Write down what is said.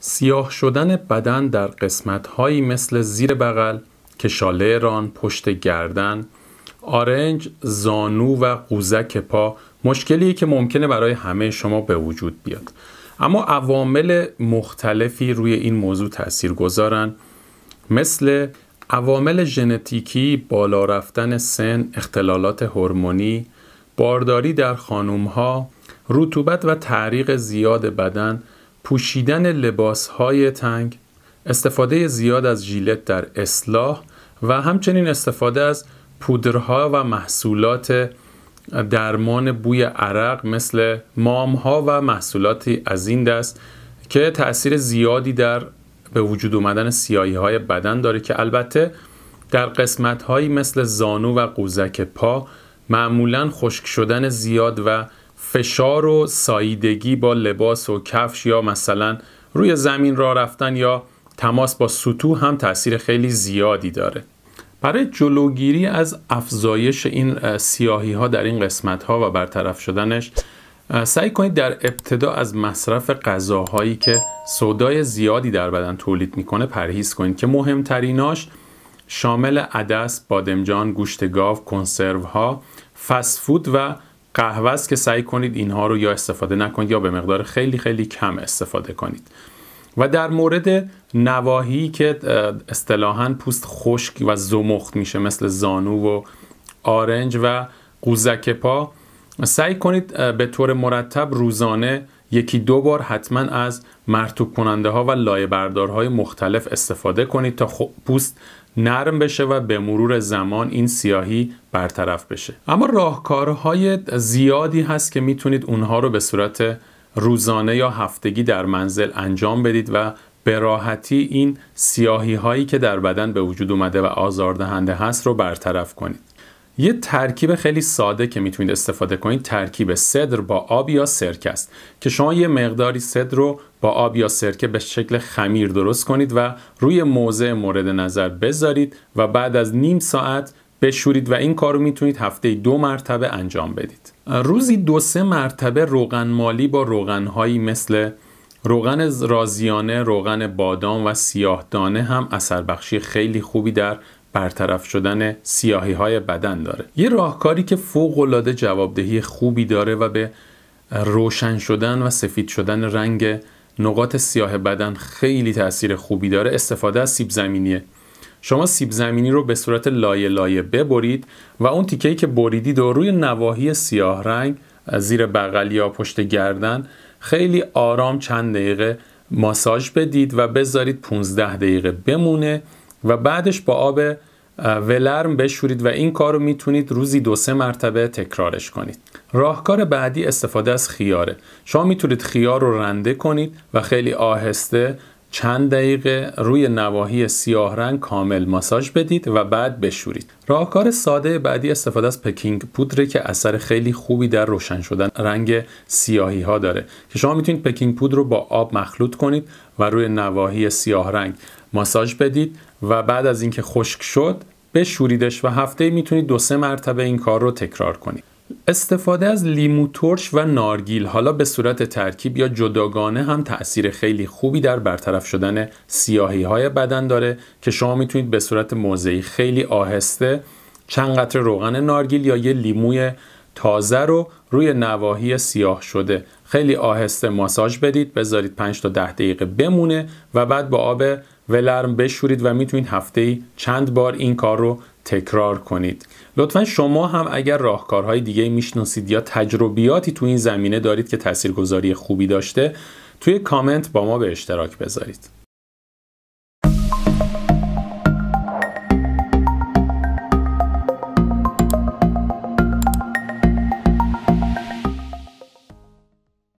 سیاه شدن بدن در قسمت هایی مثل زیر بغل، کشاله ران، پشت گردن، آرنج، زانو و قوزک پا مشکلی که ممکنه برای همه شما به وجود بیاد. اما عوامل مختلفی روی این موضوع تأثیر گذارن مثل عوامل ژنتیکی، بالا رفتن سن، اختلالات هورمونی، بارداری در ها، رطوبت و تعریق زیاد بدن پوشیدن های تنگ، استفاده زیاد از ژیلت در اصلاح و همچنین استفاده از پودرها و محصولات درمان بوی عرق مثل مامها و محصولاتی از این دست که تاثیر زیادی در به وجود اومدن سیاهی های بدن داره که البته در قسمت هایی مثل زانو و قوزک پا معمولا خشک شدن زیاد و فشار و ساییدگی با لباس و کفش یا مثلا روی زمین را رفتن یا تماس با سطوح هم تاثیر خیلی زیادی داره برای جلوگیری از افزایش این سیاهی ها در این قسمت ها و برطرف شدنش سعی کنید در ابتدا از مصرف غذاهایی که سودای زیادی در بدن تولید میکنه پرهیز کنید که مهمتریناش شامل عدس، بادمجان، گوشت گاو، کنسروها، ها، فسفود و قهوه که سعی کنید اینها رو یا استفاده نکنید یا به مقدار خیلی خیلی کم استفاده کنید و در مورد نواحی که اصطلاحا پوست خشک و زمخت میشه مثل زانو و آرنج و قوزک پا سعی کنید به طور مرتب روزانه یکی دو بار حتما از مرتوب کننده ها و لایه های مختلف استفاده کنید تا پوست نرم بشه و به مرور زمان این سیاهی برطرف بشه اما راهکارهای زیادی هست که میتونید اونها رو به صورت روزانه یا هفتگی در منزل انجام بدید و به راحتی این سیاهی هایی که در بدن به وجود اومده و آزاردهنده هست رو برطرف کنید یه ترکیب خیلی ساده که میتونید استفاده کنید ترکیب صدر با آب یا سرکه است که شما یه مقداری صدر رو با آب یا سرکه به شکل خمیر درست کنید و روی موضع مورد نظر بذارید و بعد از نیم ساعت بشورید و این کار رو میتونید هفته دو مرتبه انجام بدید روزی دو سه مرتبه روغن مالی با روغنهایی مثل روغن رازیانه، روغن بادام و سیاه دانه هم اثر بخشی خیلی خوبی در برطرف شدن سیاهی های بدن داره یه راهکاری که فوق العاده جوابدهی خوبی داره و به روشن شدن و سفید شدن رنگ نقاط سیاه بدن خیلی تاثیر خوبی داره استفاده از سیب زمینیه شما سیب زمینی رو به صورت لایه لایه ببرید و اون تیکه‌ای که بریدید و روی نواحی سیاه رنگ زیر بغل یا پشت گردن خیلی آرام چند دقیقه ماساژ بدید و بذارید 15 دقیقه بمونه و بعدش با آب ولرم بشورید و این کار رو میتونید روزی دو سه مرتبه تکرارش کنید راهکار بعدی استفاده از خیاره شما میتونید خیار رو رنده کنید و خیلی آهسته چند دقیقه روی نواحی سیاه رنگ کامل ماساژ بدید و بعد بشورید. راهکار ساده بعدی استفاده از پکینگ پودره که اثر خیلی خوبی در روشن شدن رنگ سیاهی ها داره که شما میتونید پکینگ پودر رو با آب مخلوط کنید و روی نواحی سیاه رنگ ماساژ بدید و بعد از اینکه خشک شد بشوریدش و هفته میتونید دو سه مرتبه این کار رو تکرار کنید. استفاده از لیمو ترش و نارگیل حالا به صورت ترکیب یا جداگانه هم تاثیر خیلی خوبی در برطرف شدن سیاهی های بدن داره که شما میتونید به صورت موضعی خیلی آهسته چند قطره روغن نارگیل یا یه لیموی تازه رو روی نواحی سیاه شده خیلی آهسته ماساژ بدید بذارید 5 تا 10 دقیقه بمونه و بعد با آب ولرم بشورید و میتونید هفته ای چند بار این کار رو تکرار کنید لطفا شما هم اگر راهکارهای دیگه میشناسید یا تجربیاتی تو این زمینه دارید که تاثیرگذاری خوبی داشته توی کامنت با ما به اشتراک بذارید